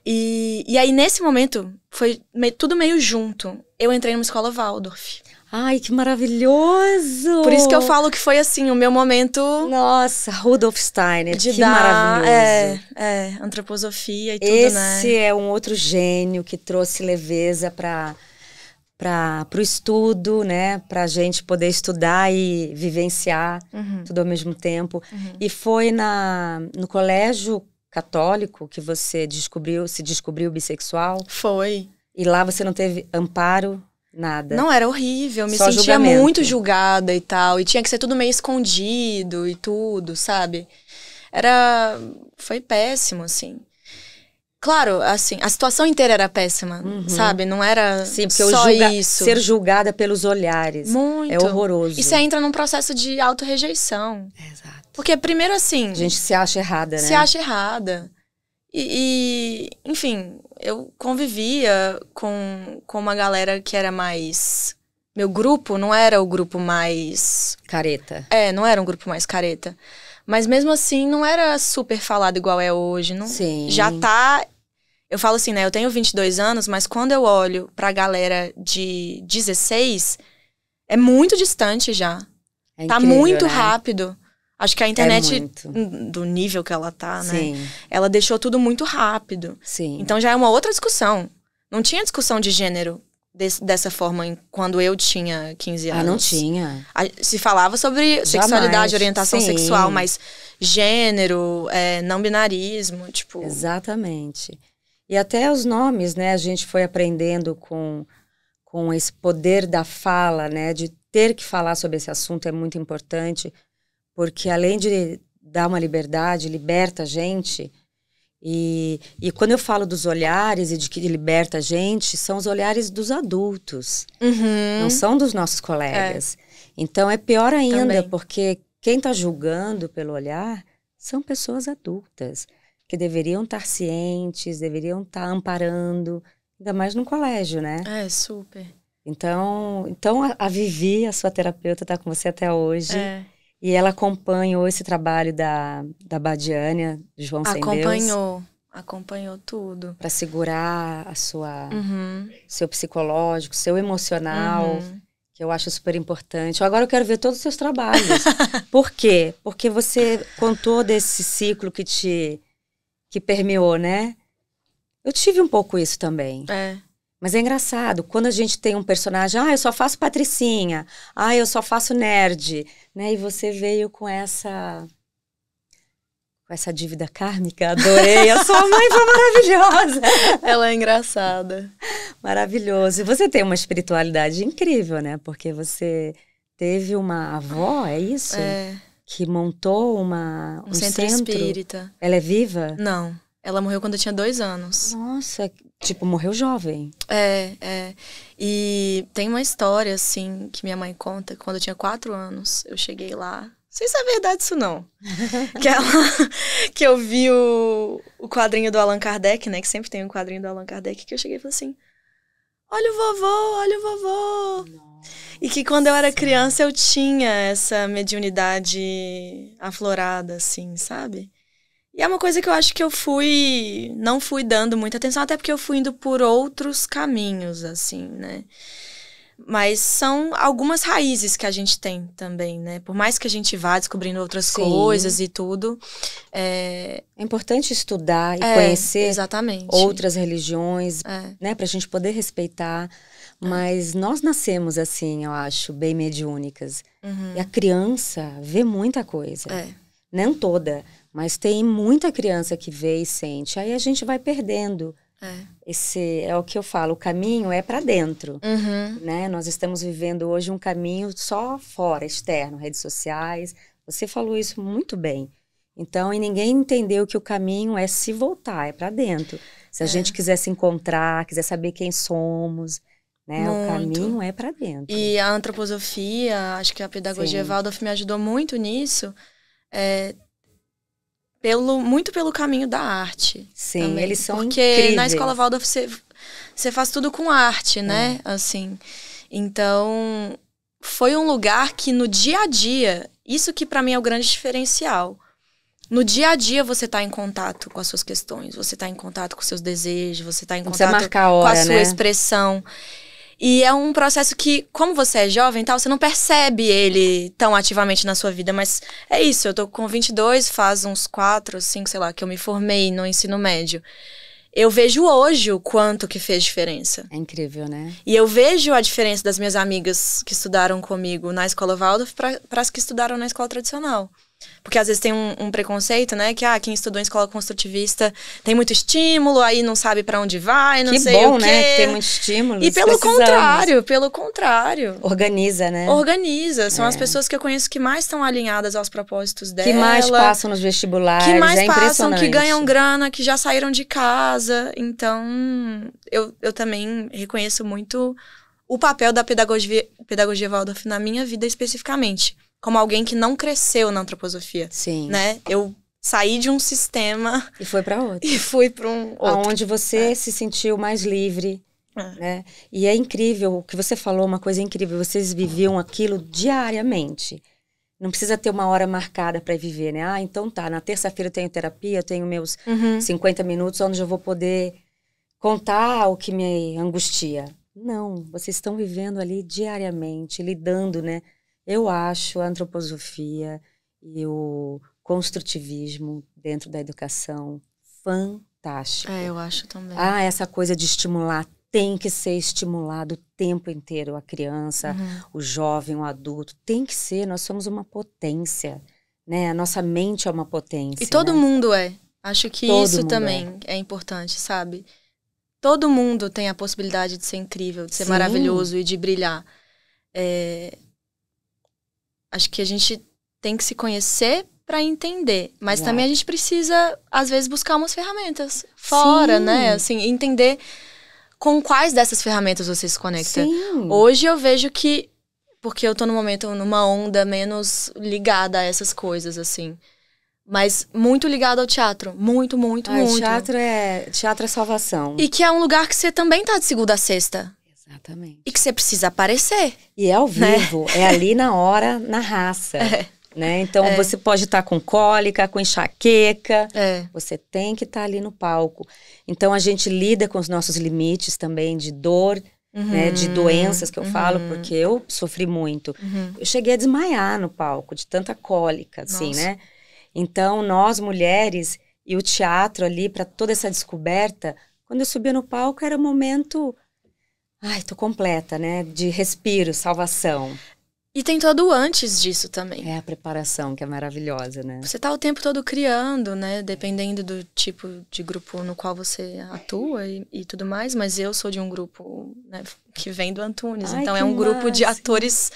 Speaker 2: E, e aí, nesse momento, foi meio, tudo meio junto. Eu entrei numa escola Waldorf. Ai, que maravilhoso! Por isso que eu falo que foi assim, o meu momento. Nossa, Rudolf Steiner, de que dar, maravilhoso. É, é,
Speaker 1: antroposofia e tudo, Esse né? Esse é um outro gênio que trouxe leveza para para o estudo, né? Para a gente poder estudar e vivenciar uhum. tudo ao mesmo tempo. Uhum. E foi na, no colégio católico que você descobriu, se descobriu bissexual? Foi. E lá você não teve amparo Nada. Não, era
Speaker 2: horrível. Me Só sentia julgamento. muito julgada e tal. E tinha que ser tudo meio escondido e tudo, sabe? Era. Foi péssimo, assim. Claro, assim, a situação inteira era péssima, uhum. sabe? Não era Sim, porque só julga, isso. Ser julgada pelos olhares. É muito. É
Speaker 1: horroroso. E você
Speaker 2: entra num processo de autorrejeição. Exato. Porque primeiro assim... A gente
Speaker 1: se acha errada, né? Se acha
Speaker 2: errada. E, e enfim, eu convivia com, com uma galera que era mais. Meu grupo não era o grupo mais. Careta. É, não era um grupo mais careta. Mas mesmo assim, não era super falado igual é hoje. Não, Sim. Já tá. Eu falo assim, né? Eu tenho 22 anos, mas quando eu olho pra galera de 16, é muito distante já. É tá incrível, tá muito né? rápido. Acho que a é internet, é do nível que ela tá, né? Ela deixou tudo muito rápido. Sim. Então já é uma outra discussão. Não tinha discussão de gênero dessa forma em, quando eu tinha 15 anos. Ah, não
Speaker 1: tinha.
Speaker 2: A, se falava sobre Jamais. sexualidade, orientação Sim. sexual, mas gênero, é, não binarismo, tipo. Exatamente.
Speaker 1: E até os nomes, né? A gente foi aprendendo com, com esse poder da fala, né? De ter que falar sobre esse assunto é muito importante porque além de dar uma liberdade, liberta a gente. E, e quando eu falo dos olhares e de que liberta a gente, são os olhares dos adultos,
Speaker 2: uhum. não são
Speaker 1: dos nossos colegas. É. Então é pior ainda, Também. porque quem está julgando pelo olhar são pessoas adultas, que deveriam estar tá cientes, deveriam estar tá amparando, ainda mais no colégio, né? É, super. Então, então a, a Vivi, a sua terapeuta, está com você até hoje. É e ela acompanhou esse trabalho da, da Badiânia, João acompanhou, Sem Deus. Acompanhou,
Speaker 2: acompanhou tudo.
Speaker 1: Para segurar a sua, uhum. seu psicológico, seu emocional, uhum. que eu acho super importante. Agora eu quero ver todos os seus trabalhos. Por quê? Porque você contou desse ciclo que te que permeou, né? Eu tive um pouco isso também. É. Mas é engraçado, quando a gente tem um personagem, ah, eu só faço patricinha, ah, eu só faço nerd, né? E você veio com essa com essa dívida kármica, adorei. A sua mãe foi maravilhosa. Ela é engraçada. Maravilhoso. E você tem uma espiritualidade incrível, né? Porque você teve uma avó, é isso? É. Que montou uma, um, um centro, centro espírita. Ela é viva?
Speaker 2: Não. Ela morreu quando eu tinha dois anos. Nossa,
Speaker 1: tipo, morreu jovem.
Speaker 2: É, é. E tem uma história, assim, que minha mãe conta, que quando eu tinha quatro anos, eu cheguei lá. Não sei se é verdade isso não. que, ela, que eu vi o, o quadrinho do Allan Kardec, né? Que sempre tem um quadrinho do Allan Kardec, que eu cheguei e falei assim: Olha o vovô, olha o vovô. Nossa. E que quando eu era criança eu tinha essa mediunidade aflorada, assim, sabe? E é uma coisa que eu acho que eu fui. Não fui dando muita atenção, até porque eu fui indo por outros caminhos, assim, né? Mas são algumas raízes que a gente tem também, né? Por mais que a gente vá descobrindo outras Sim. coisas e tudo. É, é importante estudar e é, conhecer
Speaker 1: exatamente. outras religiões, é. né? Pra gente poder respeitar. Mas nós nascemos assim, eu acho, bem mediúnicas. Uhum. E a criança vê muita coisa. É. Não toda, mas tem muita criança que vê e sente. Aí a gente vai perdendo. É. Esse é o que eu falo, o caminho é para dentro, uhum. né? Nós estamos vivendo hoje um caminho só fora, externo, redes sociais. Você falou isso muito bem. Então, e ninguém entendeu que o caminho é se voltar, é para dentro. Se a é. gente quiser se encontrar, quiser saber quem somos, né? O caminho é
Speaker 2: para dentro. E a antroposofia, acho que a pedagogia Waldorf me ajudou muito nisso. É, pelo muito pelo caminho da arte. Sim, também. eles são Porque incríveis. na escola Waldorf você, você faz tudo com arte, né? É. Assim. Então, foi um lugar que no dia a dia, isso que para mim é o grande diferencial. No dia a dia você está em contato com as suas questões, você está em contato com seus desejos, você está em contato hora, com a sua né? expressão. E é um processo que, como você é jovem tal, você não percebe ele tão ativamente na sua vida, mas é isso. Eu tô com 22, faz uns 4, 5, sei lá, que eu me formei no ensino médio. Eu vejo hoje o quanto que fez diferença. É incrível, né? E eu vejo a diferença das minhas amigas que estudaram comigo na escola Waldorf para as que estudaram na escola tradicional. Porque às vezes tem um, um, preconceito, né? Que ah, quem estudou em escola construtivista tem muito estímulo, aí não sabe para onde vai, não que sei bom, o quê. Né? Que tem muito estímulo. E pelo precisamos. contrário, pelo contrário. Organiza, né? Organiza. São é. as pessoas que eu conheço que mais estão alinhadas aos propósitos dela. Que mais passam
Speaker 1: nos vestibulares. Que mais é passam, que ganham
Speaker 2: grana, que já saíram de casa. Então, eu, eu também reconheço muito o papel da pedagogia, pedagogia Waldorf na minha vida especificamente como alguém que não cresceu na antroposofia. Sim. Né? Eu saí de um sistema e foi para outro. E fui para
Speaker 1: um outro. Onde você é. se sentiu mais livre. É. Né? E é incrível o que você falou, uma coisa incrível. Vocês viviam aquilo diariamente. Não precisa ter uma hora marcada para viver, né? Ah, então tá, na terça-feira eu tenho terapia, eu tenho meus uhum. 50 minutos onde eu vou poder contar o que me angustia. Não, vocês estão vivendo ali diariamente, lidando, né? Eu acho a antroposofia e o construtivismo dentro da educação fantástico.
Speaker 2: É, eu acho também. Ah, essa
Speaker 1: coisa de estimular tem que ser estimulado o tempo inteiro a criança, uhum. o jovem, o adulto, tem que ser, nós somos uma potência, né? A nossa mente é uma potência. E todo
Speaker 2: né? mundo é. Acho que todo isso também é. é. importante, sabe? Todo mundo tem a possibilidade de ser incrível, de ser Sim. maravilhoso e de brilhar. É, acho que a gente tem que se conhecer para entender, mas também a gente precisa às vezes buscar umas ferramentas fora, né? Sim. né? Assim, entender com quais dessas ferramentas você se conecta. Sim. Hoje eu vejo que porque eu tô no momento numa onda menos ligada a essas coisas assim mas muito ligado ao teatro. Muito, muito, Ai, muito. Teatro é, teatro é salvação. E que é um lugar que você também tá de segunda a sexta. Exatamente. E que você precisa aparecer. E é ao
Speaker 1: né? vivo, né? é ali na hora, na raça. É. Né? Então é. você pode estar tá com cólica, com enxaqueca, é. você tem que estar tá ali no palco. Então a gente lida com os nossos limites também de dor, uhum. né? de uhum. doenças que eu uhum. falo, porque eu sofri muito. Uhum. Eu cheguei a desmaiar no palco de tanta cólica, assim, Nossa. né? Então nós mulheres e o teatro ali para toda essa descoberta, quando eu subia no palco era um momento Ai, tô completa, né? De respiro, salvação. E tem todo antes disso também. É a preparação que é maravilhosa, né? Você
Speaker 2: tá o tempo todo criando, né? Dependendo do tipo de grupo no qual você atua e, e tudo mais. Mas eu sou de um grupo né, que vem do Antunes. Ai, então é um massa. grupo de atores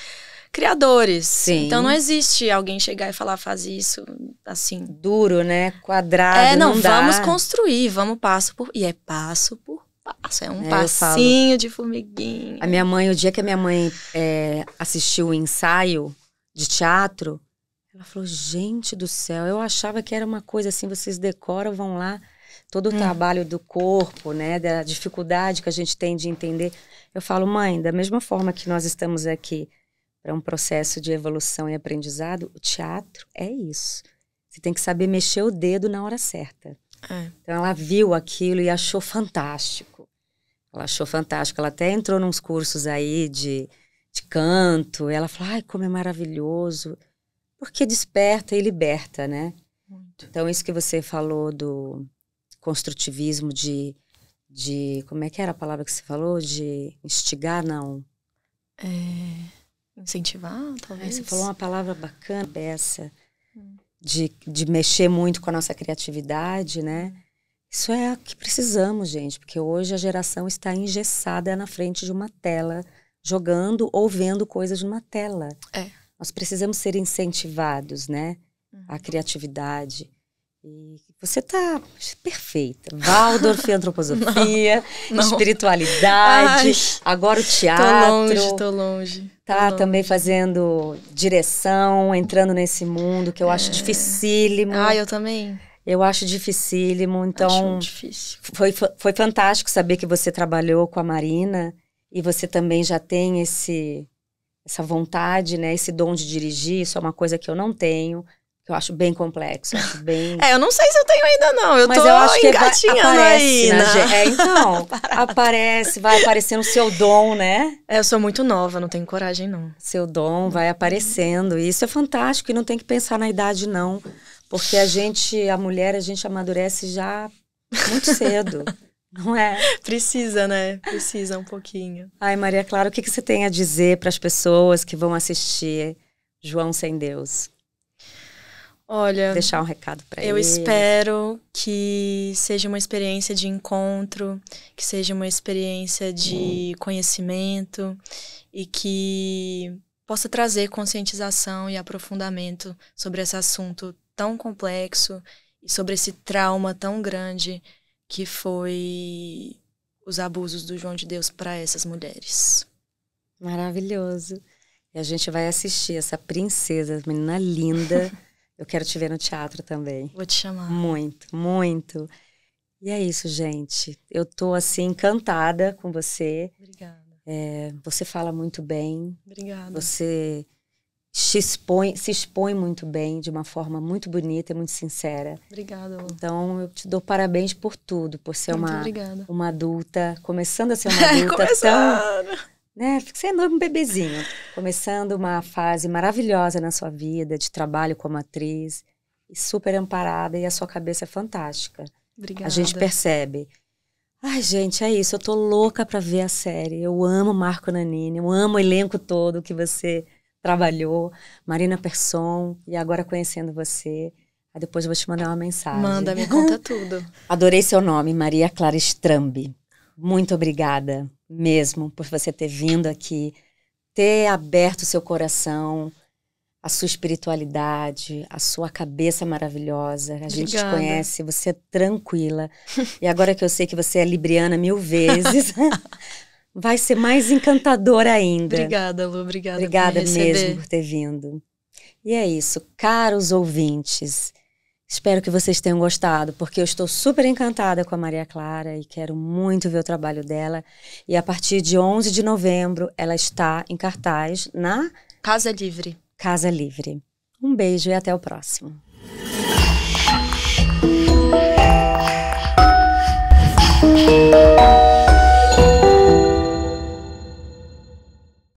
Speaker 2: criadores. Sim. Então não existe alguém chegar e falar, faz isso, assim.
Speaker 1: Duro, né? Quadrado. É, não, não vamos
Speaker 2: construir, vamos passo por. E é passo passo, é um é, passinho de formiguinha.
Speaker 1: A minha mãe, o dia que a minha mãe é, assistiu o ensaio de teatro, ela falou: gente do céu, eu achava que era uma coisa assim, vocês decoram, vão lá. Todo o hum. trabalho do corpo, né, da dificuldade que a gente tem de entender. Eu falo, mãe, da mesma forma que nós estamos aqui para um processo de evolução e aprendizado, o teatro é isso. Você tem que saber mexer o dedo na hora certa. É. Então ela viu aquilo e achou fantástico. Ela achou fantástico. Ela até entrou nos cursos aí de, de canto. ela falou, ai, como é maravilhoso. Porque desperta e liberta, né? Muito. Então, isso que você falou do construtivismo, de, de... Como é que era a palavra que você falou? De instigar, não. É,
Speaker 2: incentivar, talvez. Aí é, você falou uma palavra bacana,
Speaker 1: dessa Hum. De, de mexer muito com a nossa criatividade, né? Hum. Isso é o que precisamos, gente, porque hoje a geração está engessada na frente de uma tela, jogando ou vendo coisas numa tela. É. Nós precisamos ser incentivados, né? Uhum. A criatividade. E você está perfeita. Waldorf, antroposofia, não, não. espiritualidade, Ai, agora o teatro. Tô longe, tô
Speaker 2: longe.
Speaker 1: Tá tô também fazendo direção, entrando nesse mundo que eu é. acho dificílimo. Ah, eu também. Eu acho dificílimo, então. Acho difícil. Foi, foi fantástico saber que você trabalhou com a Marina e você também já tem esse essa vontade, né, esse dom de dirigir, isso é uma coisa que eu não tenho, que eu acho bem complexo, acho bem... é,
Speaker 2: eu não sei se eu tenho ainda não, eu Mas tô eu acho que engatinhando aparece, né? É,
Speaker 1: então, aparece, vai aparecendo o seu dom, né? É, eu sou muito nova, não tenho coragem não. Seu dom vai uhum. aparecendo, e isso é fantástico, e não tem que pensar na idade não, porque a gente, a mulher, a gente amadurece já muito cedo.
Speaker 2: não é? Precisa, né? Precisa um pouquinho.
Speaker 1: Ai, Maria Clara, o que, que você tem a dizer para as pessoas que vão assistir João Sem Deus?
Speaker 2: Olha. Deixar um recado para Eu espero que seja uma experiência de encontro, que seja uma experiência de hum. conhecimento e que possa trazer conscientização e aprofundamento sobre esse assunto tão complexo e sobre esse trauma tão grande que foi os abusos do João de Deus para essas mulheres. Maravilhoso.
Speaker 1: E a gente vai assistir essa princesa, menina linda. Eu quero te ver no teatro também. Vou te chamar. Muito, muito. E é isso, gente. Eu tô assim encantada com você. Obrigada. É, você fala muito bem. Obrigada. Você se expõe, se expõe muito bem, de uma forma muito bonita e muito sincera. Obrigada. Amor. Então, eu te dou parabéns por tudo, por ser uma, uma adulta, começando a ser uma adulta tão. Né, você é um bebezinho. Começando uma fase maravilhosa na sua vida, de trabalho como atriz, super amparada, e a sua cabeça é fantástica.
Speaker 2: Obrigada. A gente percebe.
Speaker 1: Ai, gente, é isso. Eu tô louca pra ver a série. Eu amo Marco Nanini, eu amo o elenco todo que você trabalhou, Marina Persson, e agora conhecendo você. Aí depois eu vou te mandar uma mensagem. Manda, me conta tudo. Adorei seu nome, Maria Clara Strambi. Muito obrigada mesmo por você ter vindo aqui, ter aberto seu coração, a sua espiritualidade, a sua cabeça maravilhosa. A Obrigada. gente te conhece, você é tranquila. E agora que eu sei que você é libriana mil vezes, vai ser mais encantador ainda. Obrigada,
Speaker 2: Lu, obrigada. Obrigada por mesmo por
Speaker 1: ter vindo. E é isso, caros ouvintes. Espero que vocês tenham gostado, porque eu estou super encantada com a Maria Clara e quero muito ver o trabalho dela. E a partir de 11 de novembro, ela está em cartaz na Casa Livre. Casa Livre. Um beijo e até o próximo. Música